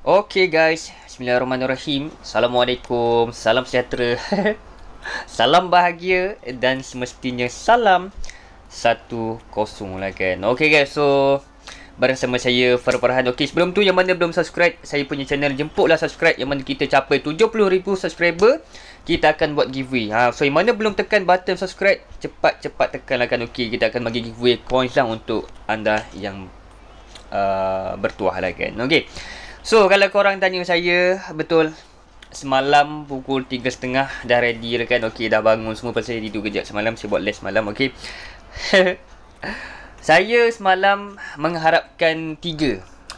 Okay guys, Bismillahirrahmanirrahim Assalamualaikum, salam sejahtera Salam bahagia dan semestinya salam Satu kosong lah kan Okay guys, so Bareng sama saya Farah Farhan Okay, sebelum tu yang mana belum subscribe Saya punya channel, jemputlah subscribe Yang mana kita capai 70,000 subscriber Kita akan buat giveaway ha, So yang mana belum tekan button subscribe Cepat-cepat tekan lah kan Okay, kita akan bagi giveaway coins lah untuk anda yang uh, bertuah lah kan Okay So kalau korang tanya saya Betul Semalam pukul 3.30 Dah ready lah kan Okay dah bangun semua Pasal saya tidur kejap semalam Saya buat les semalam Okay Saya semalam Mengharapkan 3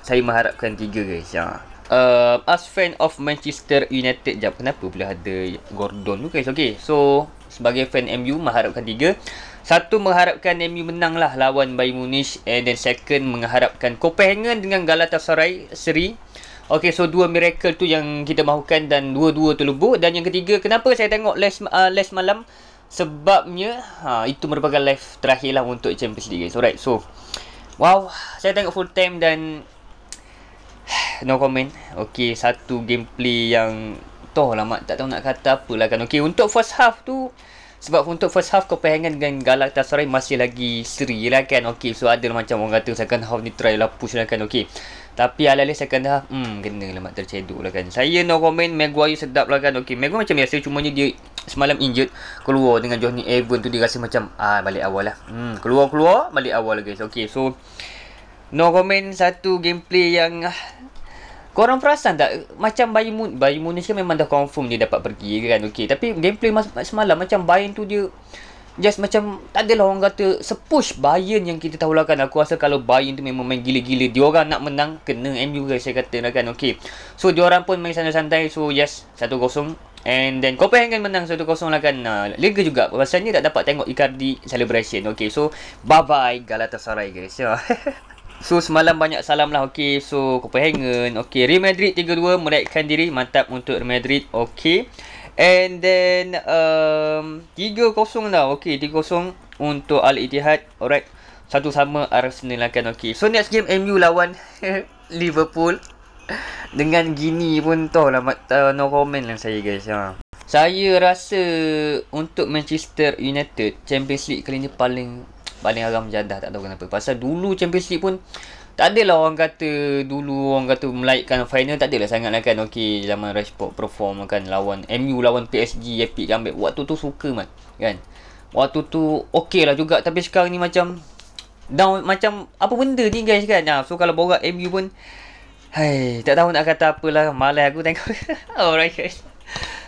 Saya mengharapkan 3 guys ya. Uh, as fan of Manchester United Sekejap kenapa pula ada Gordon tu guys Okay so Sebagai fan MU Mengharapkan 3 satu mengharapkan MU menang lah lawan Bayern Munich And then second mengharapkan Copenhagen dengan Galatasaray seri Okay, so dua miracle tu yang kita mahukan dan dua-dua tu terlubuk. Dan yang ketiga, kenapa saya tengok last, uh, last malam? Sebabnya, ha, itu merupakan live terakhir lah untuk Champions League. So, right, so, wow, saya tengok full time dan no comment. Okay, satu gameplay yang toh lah mak tak tahu nak kata apa lah kan. Okay, untuk first half tu, sebab untuk first half kau pengen dengan Galatasaray masih lagi seri lah kan. Okay, so ada macam orang kata second half ni try lah push lah kan. Okay, tapi alih-alih second half, hmm, kena lemak lah terceduk lah kan. Saya no comment, Maguire sedap lah kan. Okay, Maguire macam biasa, cumanya dia semalam injured. Keluar dengan Johnny Evan tu, dia rasa macam, ah, balik awal lah. Hmm, keluar-keluar, balik awal guys. Okay, so, no comment satu gameplay yang... Ah, Korang perasan tak macam bayi Bayern bayi Bayern Munich memang dah confirm dia dapat pergi kan okey tapi gameplay semalam macam bayi tu dia Just macam tak adalah orang kata sepush Bayern yang kita tahu lah kan. Aku rasa kalau Bayern tu memang main gila-gila. Dia orang nak menang kena MU guys saya kata lah kan. Okay. So dia orang pun main santai-santai. So yes 1-0. And then Copenhagen menang 1-0 lah kan uh, Liga juga Pasal ni tak dapat tengok Icardi celebration Okay so Bye bye Galatasaray guys yeah. So semalam banyak salam lah Okay so Copenhagen Okay Real Madrid 3-2 Meraihkan diri Mantap untuk Real Madrid Okay And then um, 3-0 tau Okay 3-0 Untuk Al-Ittihad Alright Satu sama Arsenal akan okay So next game MU lawan Liverpool Dengan gini pun tau lah uh, No comment lah saya guys ha. Saya rasa Untuk Manchester United Champions League kali ni paling Paling agak menjadah Tak tahu kenapa Pasal dulu Champions League pun tak adalah orang kata dulu orang kata melaikkan final tak adalah sangat lah kan okey zaman Rashford perform kan lawan MU lawan PSG epic comeback waktu tu suka man kan waktu tu okey lah juga tapi sekarang ni macam down macam apa benda ni guys kan nah, so kalau borak MU pun hai tak tahu nak kata apalah malas aku tengok alright guys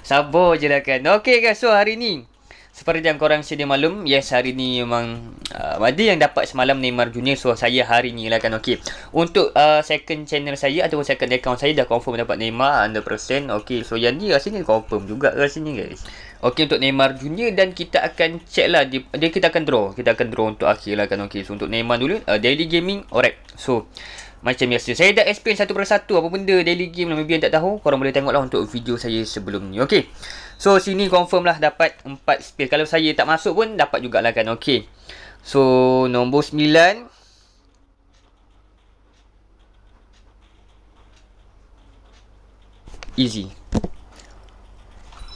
sabar je lah kan okey guys so hari ni seperti yang korang sedia maklum, yes hari ni memang uh, ada yang dapat semalam Neymar Junior so saya hari ni lah kan okey. Untuk uh, second channel saya ataupun second account saya dah confirm dapat Neymar 100% okey. So yang ni rasanya confirm juga rasanya guys. Okey untuk Neymar Junior dan kita akan check lah dia, dia kita akan draw. Kita akan draw untuk akhir lah kan okey. So untuk Neymar dulu uh, Daily Gaming alright. So macam biasa Saya dah explain satu per satu Apa benda daily game lah. Maybe yang tak tahu Korang boleh tengok lah Untuk video saya sebelum ni Okay So sini confirm lah Dapat 4 spell Kalau saya tak masuk pun Dapat jugalah kan Okay So Nombor 9 Easy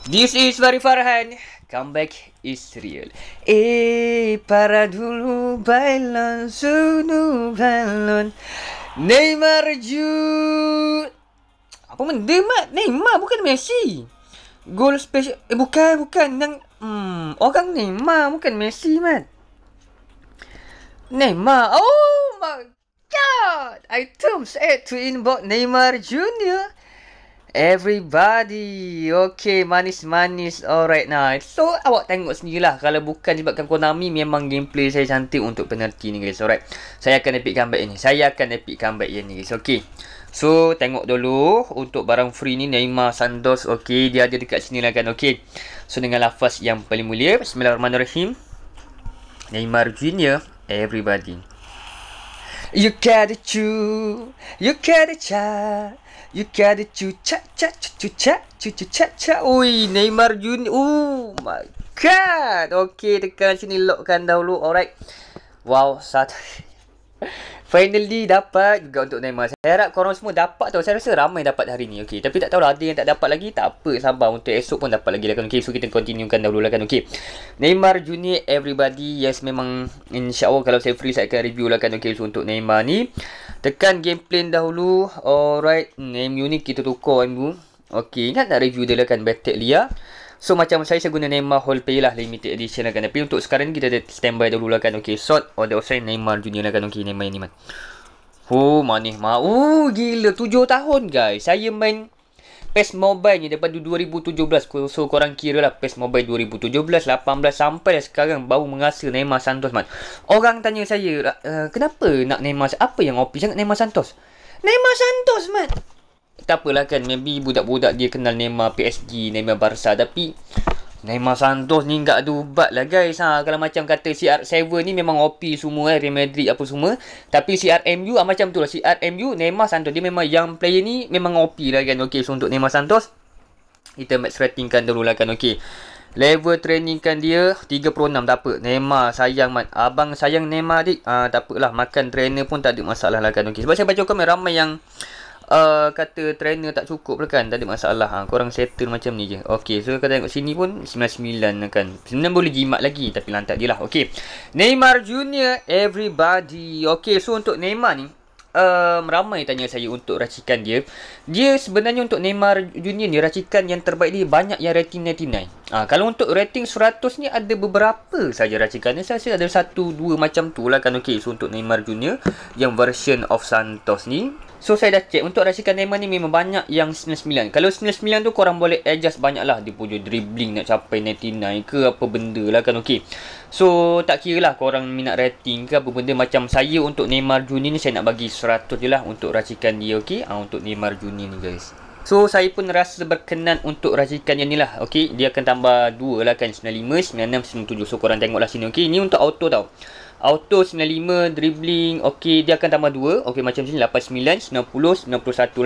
This is Fari Farhan back is real Eh para dulu bailan sunu bailan Neymar Ju Apa benda mat Neymar bukan Messi gol special Eh bukan bukan Yang hmm, Orang Neymar bukan Messi mat Neymar Oh my god I Items add to inbox Neymar Junior Everybody Okay manis manis Alright nah So awak tengok sendirilah Kalau bukan sebabkan Konami Memang gameplay saya cantik Untuk penerti ni guys Alright Saya akan epic comeback ni Saya akan epic comeback yang ni guys Okay So tengok dulu Untuk barang free ni Neymar Santos Okay dia ada dekat sini lah kan Okay So dengan lafaz yang paling mulia Bismillahirrahmanirrahim Neymar Junior Everybody You got it you You got it you You got it, you cha cha cha cha cha cha cha cha. Ui, Neymar Jun. Oh my god. Okay, tekan sini lockkan dahulu. Alright. Wow, satu. Finally dapat juga untuk Neymar. Saya harap korang semua dapat tau. Saya rasa ramai dapat hari ni. Okay. Tapi tak tahulah ada yang tak dapat lagi. Tak apa. Sabar. Untuk esok pun dapat lagi lah kan. Okay. So kita continuekan dahulu lah kan. Okay. Neymar Junior everybody. Yes memang. Insya Allah kalau saya free saya akan review lah kan. Okay. So untuk Neymar ni. Tekan game plan dahulu. Alright. Name unik kita tukar Ibu. Okay. Ingat nak review dia lah kan. Battle Lia. So macam saya. Saya guna Neymar Hall Pay lah. Limited edition lah kan. Tapi untuk sekarang kita ada standby dahulu lah kan. Okay. Sort. Order of sign Neymar Junior lah kan. Okay. Neymar ini man. Oh manis ma. Oh gila. 7 tahun guys. Saya main. PES Mobile ni daripada 2017 so korang kira lah PES Mobile 2017 18 sampai lah sekarang baru mengasa Neymar Santos man. orang tanya saya uh, kenapa nak Neymar apa yang opi sangat Neymar Santos Neymar Santos man. tak apalah kan maybe budak-budak dia kenal Neymar PSG Neymar Barca tapi Neymar Santos ni enggak ada ubat lah guys. Ha, kalau macam kata CR7 ni memang OP semua eh. Real Madrid apa semua. Tapi CRMU ah, macam tu lah. CRMU Neymar Santos. Dia memang yang player ni memang OP lah kan. Okay so untuk Neymar Santos. Kita max ratingkan dulu lah kan. Okay. Level training kan dia 36 tak apa. Neymar sayang man. Abang sayang Neymar adik. Ah, tak apalah. Makan trainer pun tak ada masalah lah kan. Okay. Sebab saya baca komen ramai yang uh, kata trainer tak cukup pula kan tak ada masalah ha, korang settle macam ni je ok so kalau tengok sini pun 99 kan Sebenarnya boleh jimat lagi tapi lantak dia lah ok Neymar Junior everybody ok so untuk Neymar ni Um, ramai tanya saya untuk racikan dia Dia sebenarnya untuk Neymar Junior ni Racikan yang terbaik dia banyak yang rating 99 ha, ah, Kalau untuk rating 100 ni ada beberapa saja racikan ni Saya rasa ada satu dua macam tu lah kan okay. So untuk Neymar Junior Yang version of Santos ni So saya dah check untuk racikan Neymar ni memang banyak yang 99. Kalau 99 tu korang boleh adjust banyaklah dia punya dribbling nak capai 99 ke apa benda lah kan okey. So tak kira lah korang minat rating ke apa benda macam saya untuk Neymar Juni ni saya nak bagi 100 je lah untuk racikan dia okey. Ha, untuk Neymar Juni ni guys. So saya pun rasa berkenan untuk racikan yang ni lah okey. Dia akan tambah 2 lah kan 95, 96, 97. So korang tengoklah sini okey. Ni untuk auto tau auto 95 dribbling okey dia akan tambah 2 okey macam sini 89 90 91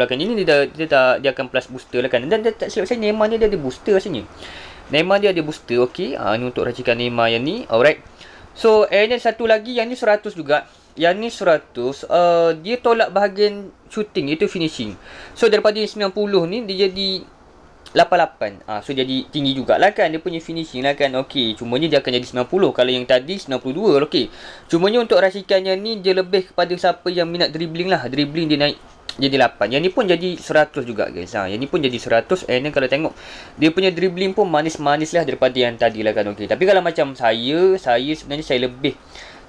lah kan ini dia dah, dia dah, dia akan plus booster lah kan dan dia tak silap saya Neymar ni dia ada booster rasanya Neymar dia ada booster okey ha, ini untuk racikan Neymar yang ni alright so and satu lagi yang ni 100 juga yang ni 100 uh, dia tolak bahagian shooting itu finishing so daripada 90 ni dia jadi 88 ah ha, so jadi tinggi jugalah kan dia punya finishing lah kan okey cumanya dia akan jadi 90 kalau yang tadi 92 okey cumanya untuk rasikannya ni dia lebih kepada siapa yang minat dribbling lah dribbling dia naik jadi 8 yang ni pun jadi 100 juga guys ha yang ni pun jadi 100 and then kalau tengok dia punya dribbling pun manis-manis lah daripada yang tadi lah kan okey tapi kalau macam saya saya sebenarnya saya lebih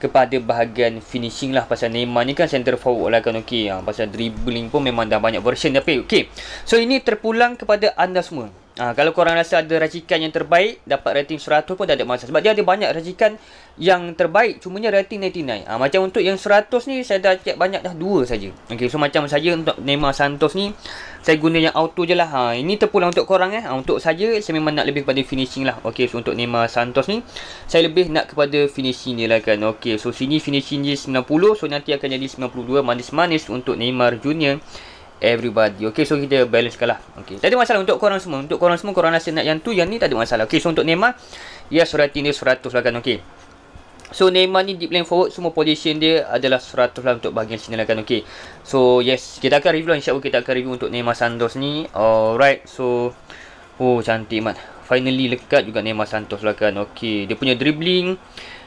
kepada bahagian finishing lah pasal Neymar ni kan center forward lah kan okey ha, pasal dribbling pun memang dah banyak version tapi okey so ini terpulang kepada anda semua Ha, kalau korang rasa ada racikan yang terbaik Dapat rating 100 pun tak ada masalah Sebab dia ada banyak racikan yang terbaik Cumanya rating 99 ha, ah, Macam untuk yang 100 ni Saya dah cek banyak dah 2 saja. Okay, so macam saya untuk Neymar Santos ni Saya guna yang auto je lah ha, Ini terpulang untuk korang eh ha, Untuk saja Saya memang nak lebih kepada finishing lah Okay so untuk Neymar Santos ni Saya lebih nak kepada finishing ni lah kan Okay so sini finishing dia 90 So nanti akan jadi 92 Manis-manis untuk Neymar Junior everybody Okay so kita balance kalah, lah Okay Tak ada masalah untuk korang semua Untuk korang semua korang rasa nak yang tu Yang ni tak ada masalah Okay so untuk Neymar Ya yes, rating dia 100 lah kan Okay So Neymar ni deep lane forward Semua position dia adalah 100 lah Untuk bahagian sini lah kan Okay So yes Kita akan review lah InsyaAllah kita akan review Untuk Neymar Santos ni Alright so Oh cantik man Finally lekat juga Neymar Santos lah kan Okay Dia punya Dribbling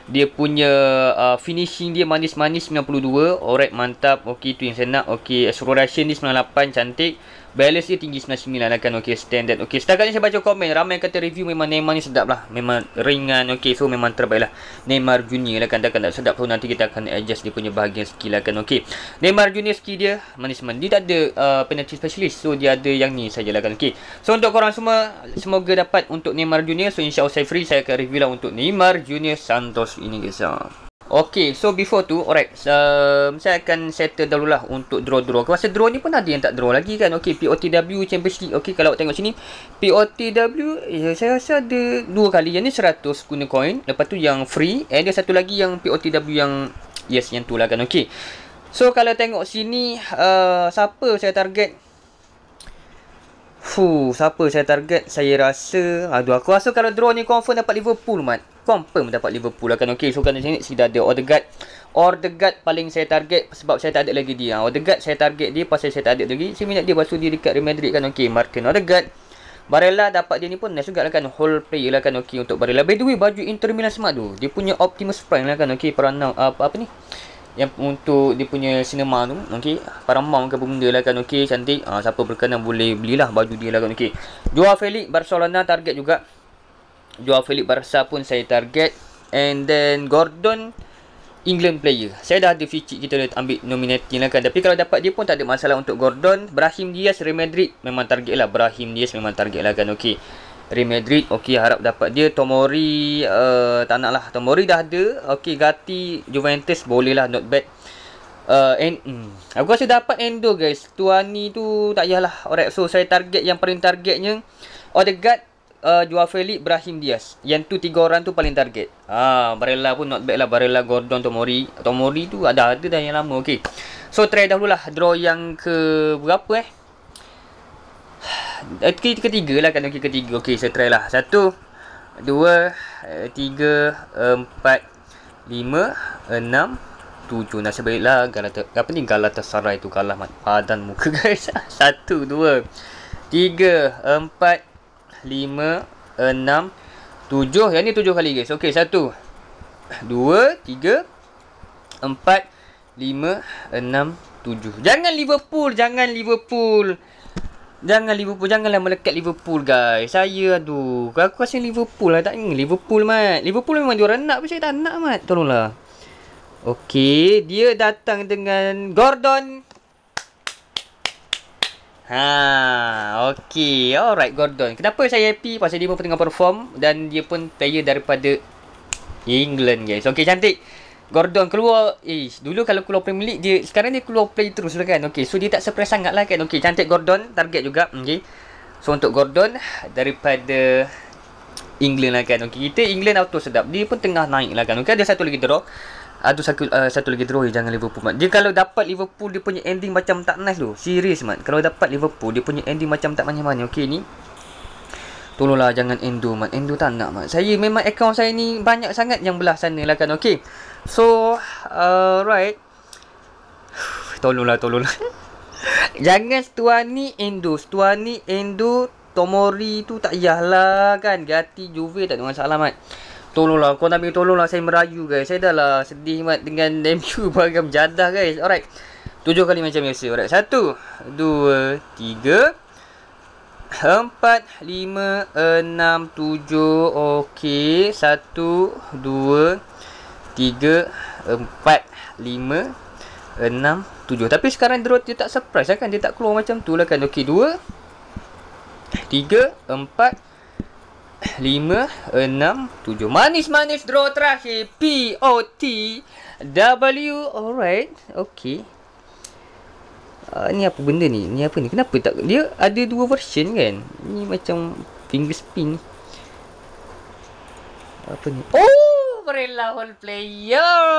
dia punya uh, finishing dia manis-manis 92 alright mantap ok tu yang saya nak ok exploration ni 98 cantik Balance dia tinggi 99 lah kan Okay standard Okay setakat ni saya baca komen Ramai yang kata review memang Neymar ni sedap lah Memang ringan Okay so memang terbaik lah Neymar Junior lah kan Takkan tak sedap So nanti kita akan adjust dia punya bahagian skill lah kan Okay Neymar Junior skill dia Manis man Dia tak ada uh, penalty specialist So dia ada yang ni sajalah kan Okay So untuk korang semua Semoga dapat untuk Neymar Junior So insya allah saya free Saya akan review lah untuk Neymar Junior Santos ini guys lah. Okay, so before tu, alright, um, saya akan settle dahulu lah untuk draw-draw. Kau -draw. draw ni pun ada yang tak draw lagi kan. Okay, POTW Champions League. Okay, kalau tengok sini, POTW, ya, eh, saya rasa ada dua kali. Yang ni 100 guna coin. Lepas tu yang free. And ada satu lagi yang POTW yang, yes, yang tu lah kan. Okay. So, kalau tengok sini, uh, siapa saya target? Fuh, siapa saya target? Saya rasa, aduh, aku rasa kalau draw ni confirm dapat Liverpool, Mat confirm dapat Liverpool akan okey. So kan di sini sudah ada Odegaard. Odegaard paling saya target sebab saya tak ada lagi dia. Odegaard saya target dia pasal saya tak ada lagi. Si minat dia baru dia dekat Real Madrid kan okey. Martin Odegaard. Barella dapat dia ni pun nice juga lah kan. Whole play lah kan okey untuk Barella. By the way baju Inter Milan Smart tu. Dia punya Optimus Prime lah kan okey. Paranau apa, ah, apa ni? Yang untuk dia punya cinema tu Okay Paramount ke benda lah kan Okay cantik ha, Siapa berkenan boleh belilah baju dia lah kan Okay Jual Felix Barcelona target juga Jual Philip Barca pun saya target And then Gordon England player Saya dah ada fikir kita nak ambil nominating lah kan Tapi kalau dapat dia pun tak ada masalah untuk Gordon Brahim Diaz Real Madrid memang target lah Brahim Diaz memang target lah kan Okay Real Madrid Okay harap dapat dia Tomori uh, Tak nak lah Tomori dah ada Okay Gatti Juventus Boleh lah not bad Uh, and, mm, aku rasa dapat Endo guys Tuani tu tak payahlah Orexo saya target yang paling targetnya Odegaard uh, jual Felix Ibrahim Diaz. Yang tu tiga orang tu paling target. Ah, Barella pun not bad lah. Barella, Gordon, Tomori. Tomori tu ada ada dah yang lama. Okay. So try dahulu lah. Draw yang ke berapa eh? Okay, eh, ketiga lah kan. Okay, ketiga. Okay, saya try lah. Satu, dua, eh, tiga, empat, lima, enam, tujuh. Nasib baiklah. Galata, apa ni? Galatasaray tu kalah padan muka guys. Satu, dua, tiga, empat, Lima enam tujuh, Yang ni tujuh kali guys. Okey, satu dua tiga empat lima enam tujuh. Jangan Liverpool, jangan Liverpool. Jangan Liverpool, janganlah melekat Liverpool guys. Saya aduh, aku rasa Liverpool lah tak ni. Liverpool mat. Liverpool memang diorang nak pun saya tak nak mat. Tolonglah. Okey, dia datang dengan Gordon Ha, okey. Alright Gordon. Kenapa saya happy pasal dia pun tengah perform dan dia pun player daripada England guys. Okey cantik. Gordon keluar. Eh, dulu kalau keluar Premier League dia sekarang ni keluar play terus lah kan. Okey, so dia tak surprise lah kan. Okey, cantik Gordon, target juga. Okey. So untuk Gordon daripada England lah kan. Okey, kita England auto sedap. Dia pun tengah naik lah kan. Okey, ada satu lagi draw ada satu, uh, satu lagi draw jangan Liverpool man. Dia kalau dapat Liverpool dia punya ending macam tak nice tu. Serius man. Kalau dapat Liverpool dia punya ending macam tak mana-mana. Okey ni. Tolonglah jangan endo man. Endo tak nak man. Saya memang account saya ni banyak sangat yang belah sana lah kan. Okey. So alright. Uh, tolonglah tolonglah. jangan tuan ni endo. Tuan endo Tomori tu tak yahlah kan. Gati Juve tak ada masalah Mat. Tolonglah, kau nak ambil tolonglah saya merayu guys. Saya dah lah sedih mat dengan MU bagam jadah guys. Alright. Tujuh kali macam biasa. Alright. Satu, dua, tiga, empat, lima, enam, tujuh. Okey. Satu, dua, tiga, empat, lima, enam, tujuh. Tapi sekarang draw dia tak surprise lah kan. Dia tak keluar macam tu lah kan. Okey. Dua, tiga, empat, 5, 6, 7 Manis-manis draw terakhir P-O-T-W Alright, okay uh, Ni apa benda ni? Ni apa ni? Kenapa tak? Dia ada dua version kan? Ni macam finger spin Apa ni? Oh, Varela Whole Player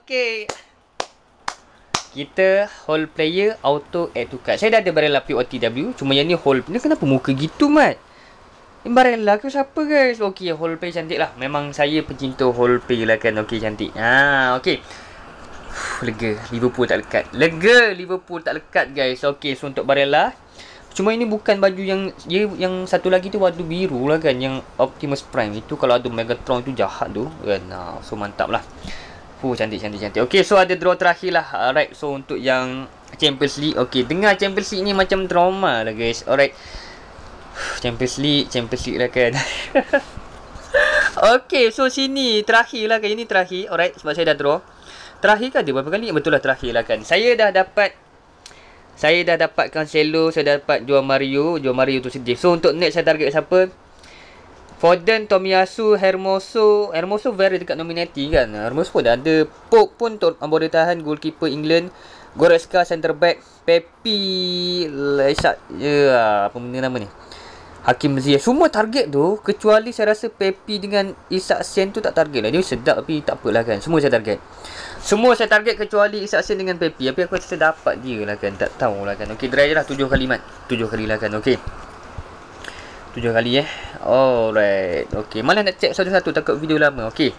Okay kita Whole player auto add to cart. Saya dah ada barang lapi OTW. Cuma yang ni Whole. Ni kenapa muka gitu, Mat? Imbarella aku siapa guys? Okey, pay cantik lah. Memang saya pencinta Holpay lah kan. Okey, cantik. Ha, okey. Lega, Liverpool tak lekat. Lega, Liverpool tak lekat guys. Okey, so untuk Barella. Cuma ini bukan baju yang dia yang satu lagi tu baju biru lah kan yang Optimus Prime itu kalau ada Megatron tu jahat tu kan. Ha, so mantap lah. Fuh, cantik, cantik, cantik. Okey, so ada draw terakhir lah. Alright, so untuk yang Champions League. Okey, dengar Champions League ni macam drama lah guys. Alright. Champions League Champions League lah kan Okay so sini Terakhir lah kan Ini terakhir Alright sebab saya dah draw Terakhir kan dia berapa kali Betul lah terakhir lah kan Saya dah dapat Saya dah dapat Cancelo Saya dah dapat Jual Mario Jual Mario tu sedih So untuk next saya target siapa Foden, Tomiyasu, Hermoso Hermoso very dekat nominating kan Hermoso pun dah ada Pope pun untuk boleh tahan Goalkeeper England Goretzka, centre back Pepe Leisak Ya, apa benda nama ni Hakim Ziyech Semua target tu Kecuali saya rasa Pepe dengan Isak Sen tu tak target lah Dia sedap tapi tak apalah kan Semua saya target Semua saya target kecuali Isak Sen dengan Pepe Tapi aku rasa dapat dia lah kan Tak tahu lah kan Okay dry je lah 7 kali mat Tujuh kali lah kan Okay tujuh kali eh Alright Okay malah nak check satu-satu Takut video lama Okay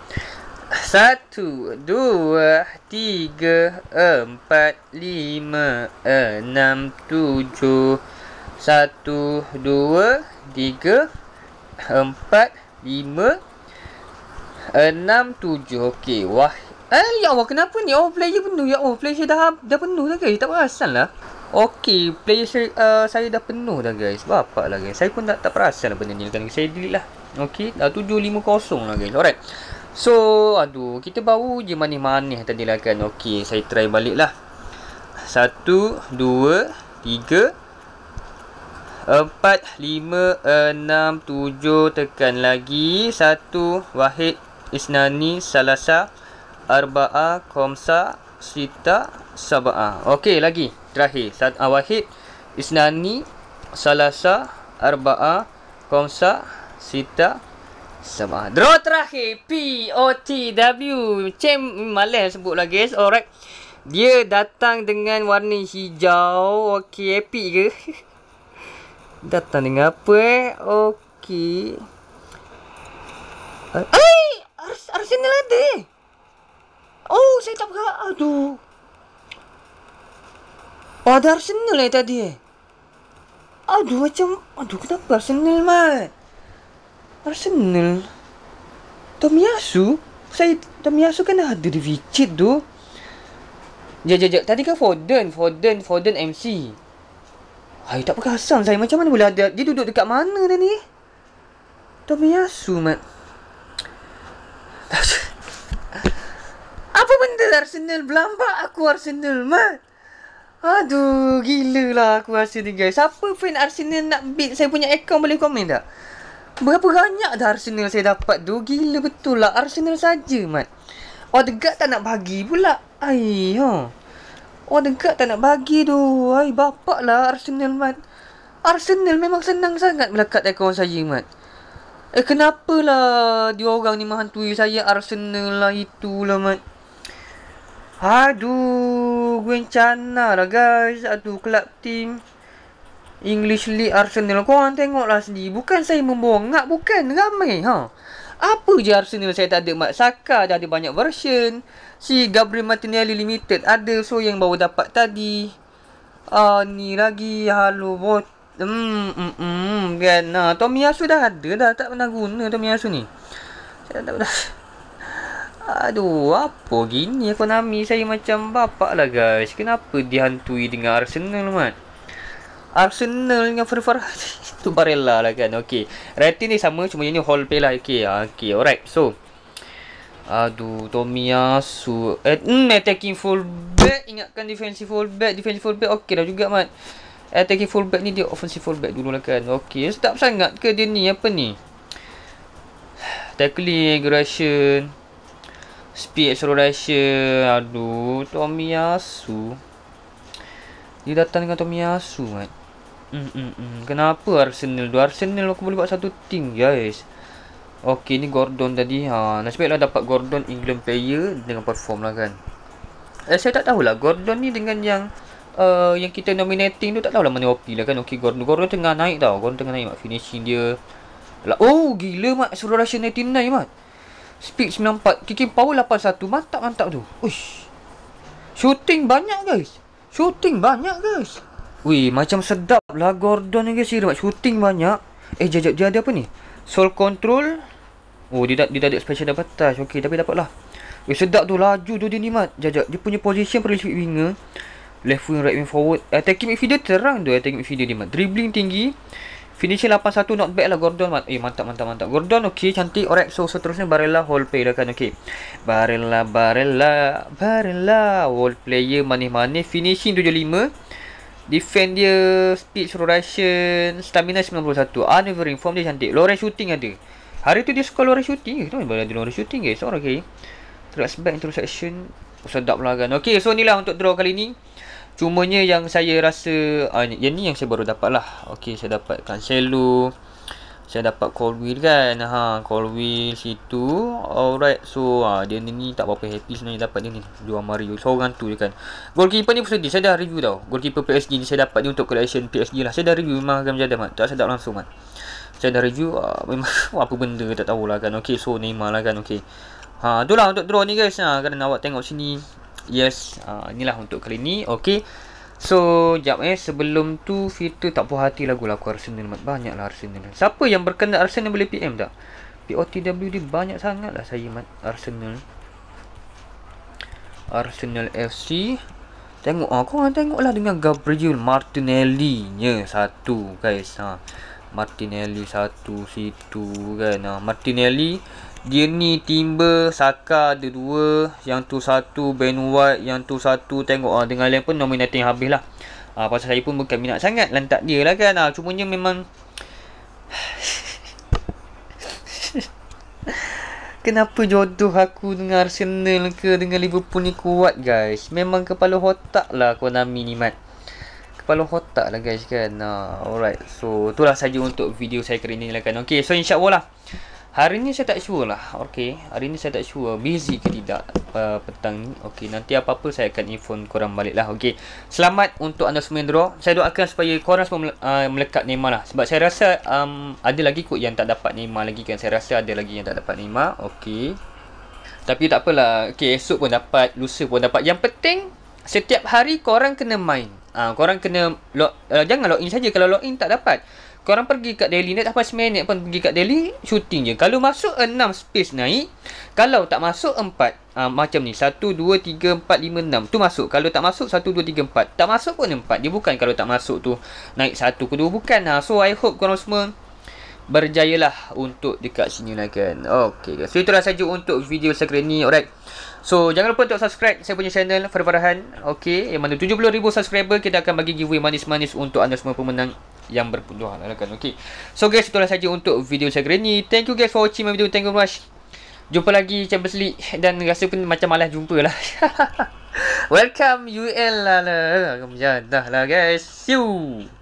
satu, dua, tiga, empat, lima, enam, tujuh Satu, dua, Tiga, empat, lima, enam, tujuh. Okey wah Eh ya Allah kenapa ni? Oh player penuh ya Allah player saya dah dah penuh dah guys. Tak perasan lah. Okey player saya, uh, saya dah penuh dah guys. Bapak lah guys. Saya pun tak tak perasan lah benda ni kan. Saya delete lah. Okey dah tujuh 750 lah guys. Alright. So aduh kita baru je manis-manis tadi lah kan. Okey saya try balik lah. 1 2 3 Empat lima enam 7 Tekan lagi satu Wahid Isnani Salasa Arba'a Komsa Sita Saba'a Okey lagi Terakhir satu uh, ah, Wahid Isnani Salasa Arba'a Komsa Sita Saba'a Draw terakhir P-O-T-W Cem Malay sebut lah guys Alright dia datang dengan warna hijau. Okey, epic ke? Datang dengan apa eh? Okey. Ai! Eh, eh, arus, arus ini lagi. Eh? Oh, saya tak buka. Aduh. Oh, ada arus ini lagi tadi. Aduh, macam... Aduh, kenapa arus ini lagi? Arus Tomiyasu? Saya... Tomiyasu kan ada di Vichit tu. Jajajak, tadi kan Foden. Foden, Foden MC. Hai, tak pakai saya. Macam mana boleh ada? Dia duduk dekat mana dah ni? Tomiyasu, Mat. Apa benda Arsenal? Belambak aku Arsenal, Mat. Aduh, gila lah aku rasa ni guys. Siapa fan Arsenal nak beat saya punya account boleh komen tak? Berapa banyak dah Arsenal saya dapat tu? Gila betul lah Arsenal saja, Mat. Oh, degak tak nak bagi pula. Ayuh. Orang oh, dekat tak nak bagi tu. Hai, bapak lah Arsenal, Mat. Arsenal memang senang sangat melekat dengan orang saya, Mat. Eh, kenapalah dia orang ni menghantui saya Arsenal lah itulah, Mat. Aduh, gue encana lah, guys. Aduh, club team. English League Arsenal. Korang tengoklah sendiri. Bukan saya membohong. bukan. Ramai, ha. Apa je arsenal saya tak ada Mat Saka dah ada banyak version Si Gabriel Martinelli Limited ada So yang baru dapat tadi uh, Ni lagi Halo Bot Hmm Hmm mm, Kan nah, Tomiyasu dah ada dah Tak pernah guna Tomiyasu ni Saya tak pernah Aduh Apa gini Konami saya macam bapak lah guys Kenapa dihantui dengan arsenal Mat Arsenal dengan Ferrari Ferrari Itu Barella lah kan Okay Rating ni sama Cuma yang ni Hall Play lah Okay ah, Okay alright So Aduh Tomiyasu At eh, mm, Attacking full back Ingatkan defensive full back Defensive full back Okay dah juga Mat Attacking full back ni Dia offensive full back dulu lah kan Okay Sedap sangat ke dia ni Apa ni Tackling Aggression Speed acceleration Aduh Tomiyasu Dia datang dengan Tomiyasu Mat Mm-mm-mm. Kenapa Arsenal dua Arsenal aku boleh buat satu team guys. Okey ni Gordon tadi. Ha, nasibaklah dapat Gordon England player dengan perform lah kan. Eh, saya tak tahulah Gordon ni dengan yang uh, yang kita nominating tu tak tahulah mana OP lah kan. Okey Gordon Gordon tengah naik tau. Gordon tengah naik mak finishing dia. Lah oh gila mak suruh Russian 99 mak. Speed 94, kicking power 81. Mantap mantap tu. Ush. Shooting banyak guys. Shooting banyak guys. Wih, macam sedap lah Gordon ni guys. Dia shooting banyak. Eh, jajak dia ada apa ni? Soul control. Oh, dia dah, dia dah ada special dapat touch. Okay tapi dapat lah. Wih, sedap tu. Laju tu dia ni, Mat. Jap, Dia punya position perlu sweep winger. Left wing, right wing, forward. Eh, Attacking midfielder terang tu. Attacking midfielder ni, Mat. Dribbling tinggi. Finishing 81 Not bad lah Gordon, Mat. Eh, mantap, mantap, mantap. Gordon, okey. Cantik. Alright, so seterusnya Barella. Hall play dah kan, okey. Barella, Barella, Barella. Wall player manis-manis. Finishing 7-5. Defend dia Speed slow Russian Stamina 91 Unwavering form dia cantik Low range shooting ada Hari tu dia suka low range shooting ke Kenapa ada low range shooting guys Orang okay Terus back into section oh, Sedap lah kan Okay so ni lah untuk draw kali ni Cumanya yang saya rasa uh, Yang ni yang saya baru dapat lah Okay saya dapat Cancelo saya dapat call wheel kan ha call wheel situ alright so ha, dia ni, ni tak apa-apa happy sebenarnya dapat dia ni dua Mario seorang tu je kan goalkeeper ni pun sedih, saya dah review tau goalkeeper PSG ni saya dapat dia untuk collection PSG lah saya dah review memang akan menjadi mat tak saya tak langsung mat saya dah review ha, memang apa benda tak tahulah kan okay so Neymar lah kan okey ha itulah untuk draw ni guys ha kerana awak tengok sini yes ha, inilah untuk kali ni okay. So, jap eh. Sebelum tu, Vita tak puas hati lagu lah aku Arsenal. Banyak lah Arsenal. Siapa yang berkenal Arsenal boleh PM tak? POTW dia banyak sangat lah saya mat Arsenal. Arsenal FC. Tengok ah, korang tengok lah dengan Gabriel Martinelli nya satu guys. Ha. Martinelli satu situ kan. Ha. Martinelli. Martinelli. Dia ni Timber Saka ada dua Yang tu satu Ben White Yang tu satu Tengok ha, Dengan lain pun nominating habis lah ha, Pasal saya pun bukan minat sangat Lantak dia lah kan ha, Cumanya memang Kenapa jodoh aku dengan Arsenal ke Dengan Liverpool ni kuat guys Memang kepala otak lah Kau nak Mat Kepala otak lah guys kan ha, Alright So itulah saja untuk video saya kali ni lah kan Okay so insyaAllah lah Hari ni saya tak sure lah Okay Hari ni saya tak sure Busy ke tidak uh, Petang ni Okay Nanti apa-apa saya akan inform korang balik lah Okay Selamat untuk anda semua yang draw Saya doakan supaya korang semua uh, melekat Neymar lah Sebab saya rasa um, Ada lagi kot yang tak dapat Neymar lagi kan Saya rasa ada lagi yang tak dapat Neymar Okay Tapi tak apalah Okay esok pun dapat Lusa pun dapat Yang penting Setiap hari korang kena main uh, Korang kena log, uh, Jangan login saja Kalau login tak dapat korang pergi kat Delhi ni tak apa seminit pun pergi kat Delhi shooting je. Kalau masuk 6 space naik, kalau tak masuk 4 ha, ah, macam ni 1 2 3 4 5 6 tu masuk. Kalau tak masuk 1 2 3 4 tak masuk pun 4. Dia bukan kalau tak masuk tu naik 1 ke 2 bukan. Ha. So I hope korang semua berjayalah untuk dekat sini lah kan. Okay guys. So itulah saja untuk video sekali ni. Alright. So jangan lupa untuk subscribe saya punya channel Farfarahan. Okay. Yang mana 70,000 subscriber kita akan bagi giveaway manis-manis untuk anda semua pemenang yang berpeluang kan? okay. So guys itulah saja untuk video saya kali ni Thank you guys for watching my video Thank you much Jumpa lagi Chamber Sleek Dan rasa pun macam malas jumpa lah Welcome UL lah lah Dah lah guys See you